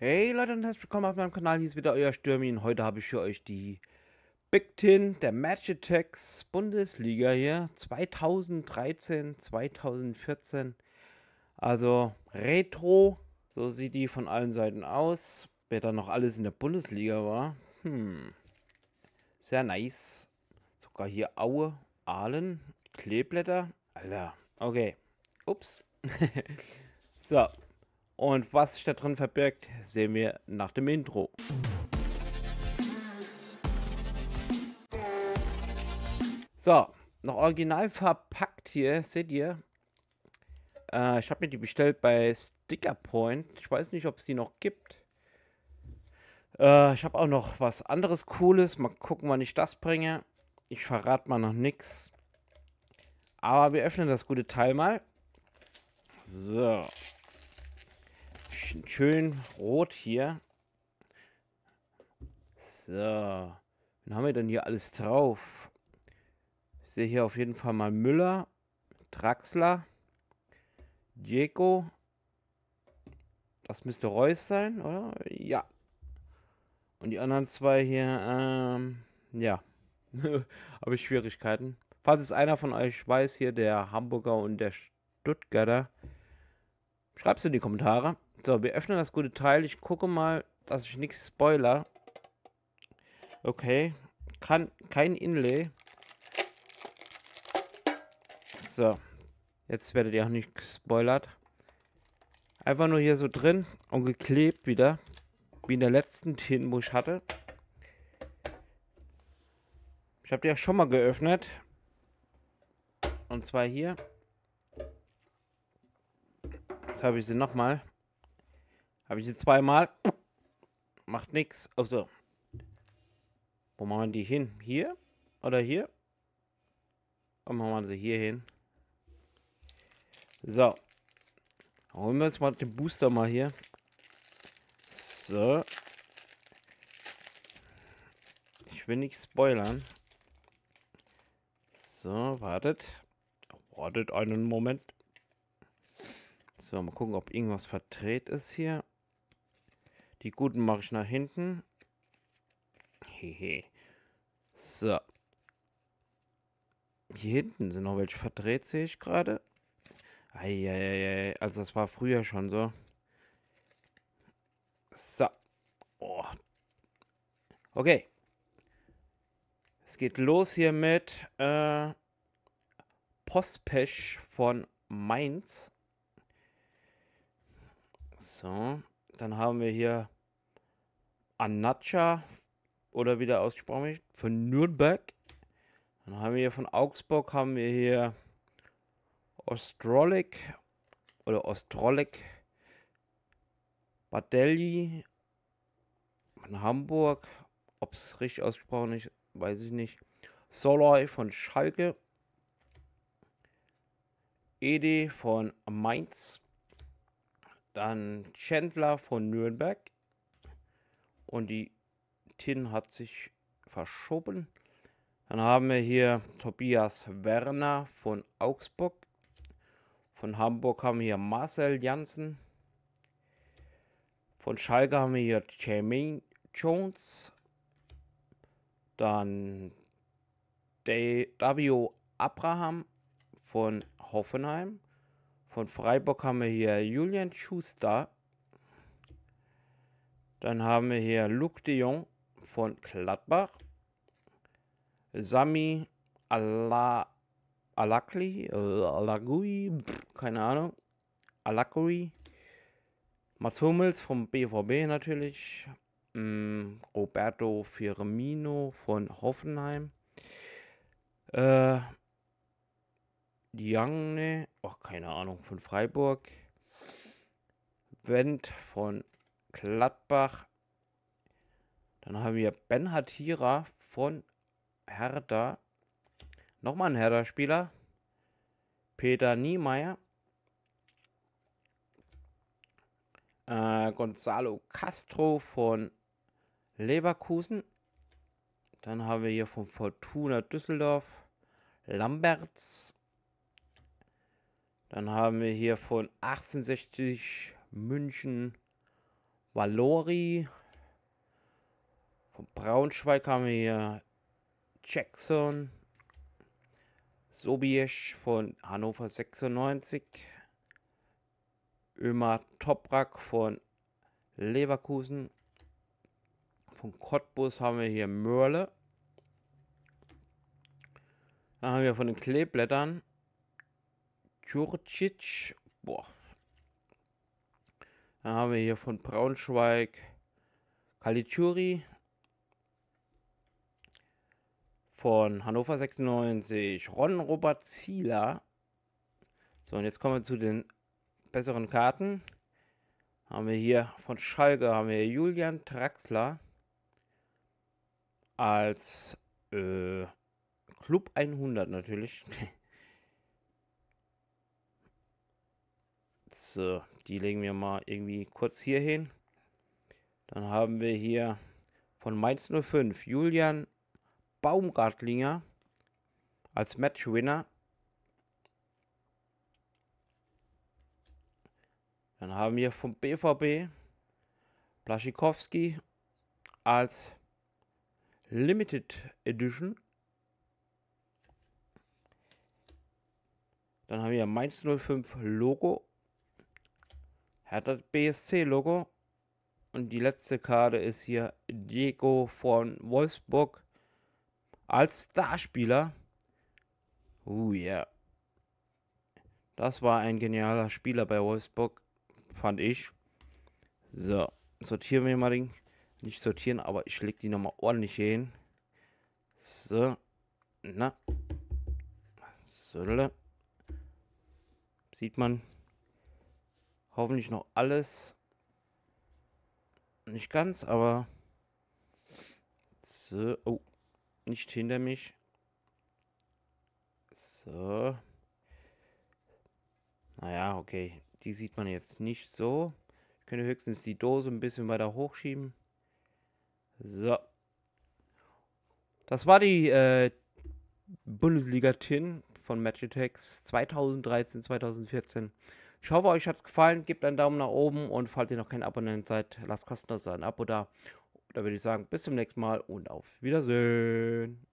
Hey Leute und herzlich willkommen auf meinem Kanal, hier ist wieder euer Stürmin. Heute habe ich für euch die Big Ten der Match Attacks Bundesliga hier 2013, 2014. Also Retro, so sieht die von allen Seiten aus. Wer da noch alles in der Bundesliga war, hm, sehr nice. Sogar hier Aue, Aalen, Kleeblätter, Alter, okay, ups. so, und was sich da drin verbirgt, sehen wir nach dem Intro. So, noch original verpackt hier, seht ihr. Äh, ich habe mir die bestellt bei Sticker Point. Ich weiß nicht, ob es die noch gibt. Äh, ich habe auch noch was anderes Cooles. Mal gucken, wann ich das bringe. Ich verrate mal noch nichts. Aber wir öffnen das gute Teil mal. So sind schön rot hier. So, dann haben wir dann hier alles drauf. Ich sehe hier auf jeden Fall mal Müller, Draxler, Diego. Das müsste Reus sein, oder? Ja. Und die anderen zwei hier, ähm, ja. Habe ich Schwierigkeiten. Falls es einer von euch weiß, hier der Hamburger und der Stuttgarter, Schreib's in die Kommentare. So, wir öffnen das gute Teil. Ich gucke mal, dass ich nichts spoiler. Okay. Kann, kein Inlay. So. Jetzt werdet ihr auch nicht gespoilert. Einfach nur hier so drin und geklebt wieder. Wie in der letzten Tin, wo ich hatte. Ich habe die auch schon mal geöffnet. Und zwar hier. Jetzt habe ich sie nochmal. Habe ich sie zweimal. Macht nichts. Also. Wo machen die hin? Hier? Oder hier? Und machen sie hier hin. So. Holen wir uns mal den Booster mal hier. So. Ich will nicht spoilern. So, wartet. Wartet einen Moment. So, mal gucken, ob irgendwas verdreht ist hier. Die guten mache ich nach hinten. Hehe. So. Hier hinten sind noch welche verdreht, sehe ich gerade. Eieiei, also das war früher schon so. So. Oh. Okay. Es geht los hier mit äh, Postpesch von Mainz. So, dann haben wir hier Anacha, oder wieder ausgesprochen, von Nürnberg. Dann haben wir hier von Augsburg, haben wir hier Ostrolik oder Ostrolik Badelli von Hamburg, ob es richtig ausgesprochen ist, weiß ich nicht. Soloy von Schalke, Ede von Mainz, dann Chandler von Nürnberg. Und die Tin hat sich verschoben. Dann haben wir hier Tobias Werner von Augsburg. Von Hamburg haben wir hier Marcel Janssen. Von Schalke haben wir hier Jamie Jones. Dann Davio Abraham von Hoffenheim. Von Freiburg haben wir hier Julian Schuster. Dann haben wir hier Luc de Jong von Gladbach. Sami Ala, Alakli, äh, Alagui, keine Ahnung. Alakui. Mats Hummels vom BVB natürlich. Mm, Roberto Firmino von Hoffenheim. Äh, Diagne, auch keine Ahnung, von Freiburg. Wendt von Gladbach. Dann haben wir Ben Hatira von Hertha. Nochmal ein Hertha-Spieler. Peter Niemeyer. Äh, Gonzalo Castro von Leverkusen. Dann haben wir hier von Fortuna Düsseldorf Lamberts. Dann haben wir hier von 1860 München Valori. Von Braunschweig haben wir hier Jackson. Sobiesch von Hannover 96. Ömer Toprak von Leverkusen. Von Cottbus haben wir hier Mörle. Dann haben wir von den Kleeblättern Djurcic. Boah. Dann haben wir hier von Braunschweig Kalituri. Von Hannover 96 Ron Robert Zieler. So, und jetzt kommen wir zu den besseren Karten. Haben wir hier von Schalke haben wir Julian Traxler als äh, Club 100 natürlich. So, die legen wir mal irgendwie kurz hier hin. Dann haben wir hier von Mainz 05 Julian Baumgartlinger als Matchwinner. Dann haben wir vom BVB Blaschikowski als Limited Edition. Dann haben wir Mainz 05 Logo Hertha BSC-Logo. Und die letzte Karte ist hier Diego von Wolfsburg als Starspieler. Oh uh, yeah. Das war ein genialer Spieler bei Wolfsburg, fand ich. So, sortieren wir mal den. Nicht sortieren, aber ich leg die nochmal ordentlich hin. So, na. So, sieht man. Hoffentlich noch alles. Nicht ganz, aber... So. Oh, nicht hinter mich. So. Naja, okay. Die sieht man jetzt nicht so. Ich könnte höchstens die Dose ein bisschen weiter hochschieben. So. Das war die äh, Bundesliga-Tin von Magitex 2013, 2014. Ich hoffe, euch hat es gefallen. Gebt einen Daumen nach oben und falls ihr noch kein Abonnent seid, lasst kostenlos ein Abo da. Da würde ich sagen, bis zum nächsten Mal und auf Wiedersehen.